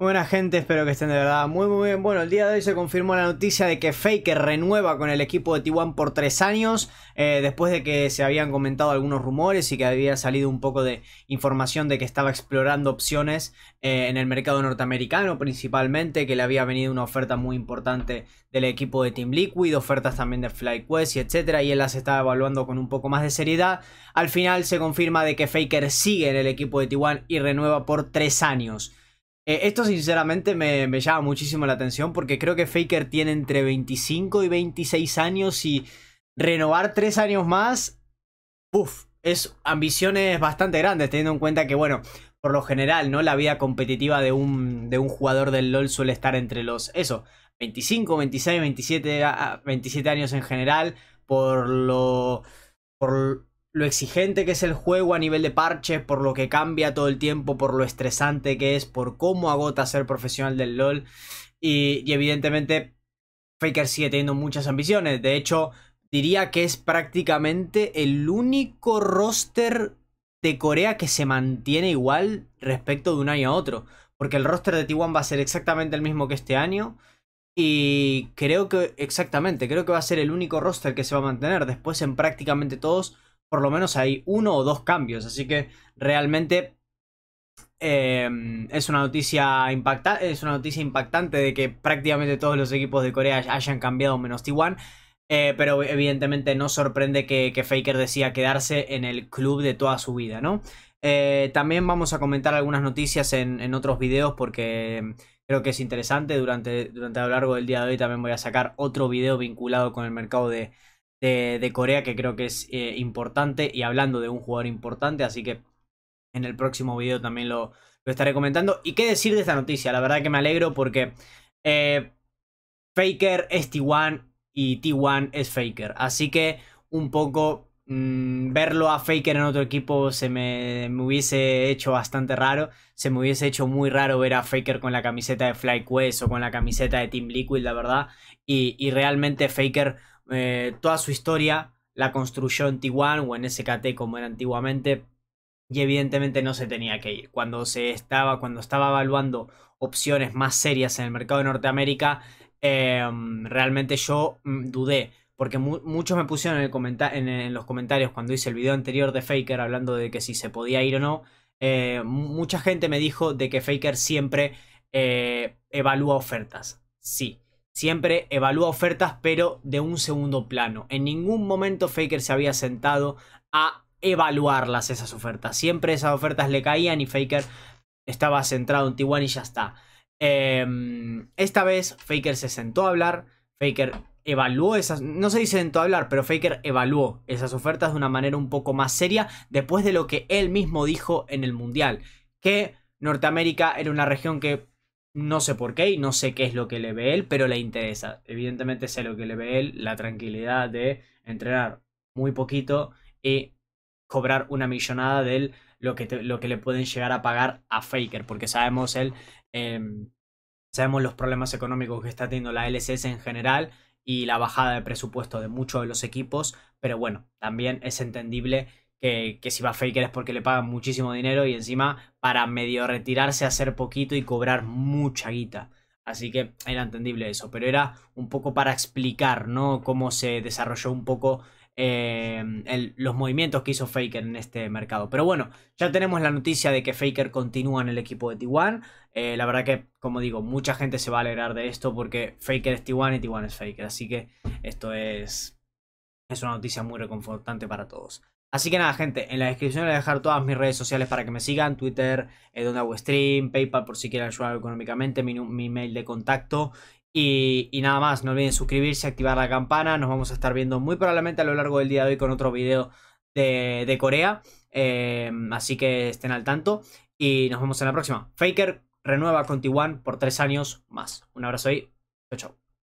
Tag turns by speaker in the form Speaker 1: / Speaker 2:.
Speaker 1: buenas gente, espero que estén de verdad muy muy bien. Bueno, el día de hoy se confirmó la noticia de que Faker renueva con el equipo de T1 por tres años, eh, después de que se habían comentado algunos rumores y que había salido un poco de información de que estaba explorando opciones eh, en el mercado norteamericano principalmente, que le había venido una oferta muy importante del equipo de Team Liquid, ofertas también de FlyQuest y etcétera, y él las estaba evaluando con un poco más de seriedad. Al final se confirma de que Faker sigue en el equipo de T1 y renueva por tres años. Eh, esto sinceramente me, llama muchísimo la atención porque creo que Faker tiene entre 25 y 26 años y renovar 3 años más, uff, es ambiciones bastante grandes teniendo en cuenta que, bueno, por lo general, ¿no? La vida competitiva de un, de un jugador del LOL suele estar entre los, eso, 25, 26, 27, 27 años en general, por lo... Por, lo exigente que es el juego a nivel de parches, por lo que cambia todo el tiempo, por lo estresante que es, por cómo agota ser profesional del LOL. Y, evidentemente Faker sigue teniendo muchas ambiciones. De hecho, diría que es prácticamente el único roster de Corea que se mantiene igual respecto de un año a otro. Porque el roster de T1 va a ser exactamente el mismo que este año. Y creo que, exactamente, creo que va a ser el único roster que se va a mantener. Después en prácticamente todos por lo menos hay uno o dos cambios. Así que realmente em, es, una noticia impactante de que prácticamente todos los equipos de Corea hayan cambiado menos T1. Eh, pero evidentemente no sorprende que, Faker decía quedarse en el club de toda su vida, ¿no? Eh, también vamos a comentar algunas noticias en, otros videos porque em, creo que es interesante. Durante, durante a lo largo del día de hoy también voy a sacar otro video vinculado con el mercado de, de, Corea que creo que es eh, importante y hablando de un jugador importante, así que en el próximo video también lo, estaré comentando. ¿Y qué decir de esta noticia? La verdad que me alegro porque eh, Faker es T1 y T1 es Faker, así que un poco mm, verlo a Faker en otro equipo se me, hubiese hecho bastante raro. Se me hubiese hecho muy raro ver a Faker con la camiseta de FlyQuest o con la camiseta de Team Liquid, la verdad. Y, y realmente Faker eh, toda su historia la construyó en T1 o en SKT como era antiguamente y evidentemente no se tenía que ir. Cuando se estaba, cuando estaba evaluando opciones más serias en el mercado de Norteamérica, em, realmente yo mm, dudé. Porque muchos me pusieron en, los comentarios cuando hice el video anterior de Faker hablando de que si se podía ir o no. Eh, mucha gente me dijo de que Faker siempre eh, evalúa ofertas. Sí. Siempre evalúa ofertas, pero de un segundo plano. En ningún momento Faker se había sentado a evaluarlas esas ofertas. Siempre esas ofertas le caían y Faker estaba centrado en Tijuana y ya está. Em, esta vez Faker se sentó a hablar. Faker evaluó esas, no se dice sentó a hablar, pero Faker evaluó esas ofertas de una manera un poco más seria después de lo que él mismo dijo en el Mundial, que Norteamérica era una región que no sé por qué y no sé qué es lo que le ve él, pero le interesa. Evidentemente sé lo que le ve él, la tranquilidad de entrenar muy poquito y cobrar una millonada de lo que, lo que le pueden llegar a pagar a Faker, porque sabemos él, em, sabemos los problemas económicos que está teniendo la LSS en general y la bajada de presupuesto de muchos de los equipos, pero bueno, también es entendible que, si va Faker es porque le pagan muchísimo dinero y encima para medio retirarse hacer poquito y cobrar mucha guita. Así que era entendible eso, pero era un poco para explicar, ¿no? Cómo se desarrolló un poco em, los movimientos que hizo Faker en este mercado. Pero bueno, ya tenemos la noticia de que Faker continúa en el equipo de T1. Eh, la verdad que, como digo, mucha gente se va a alegrar de esto porque Faker es T1 y T1 es Faker. Así que esto es, es una noticia muy reconfortante para todos. Así que nada, gente, en la descripción les voy a dejar todas mis redes sociales para que me sigan, Twitter, eh, donde hago stream, PayPal por si quieren ayudar económicamente, mi, mi mail de contacto y, nada más, no olviden suscribirse, activar la campana, nos vamos a estar viendo muy probablemente a lo largo del día de hoy con otro video de, Corea, eh, así que estén al tanto y nos vemos en la próxima. Faker renueva con T1 por tres años más. Un abrazo y chao chao.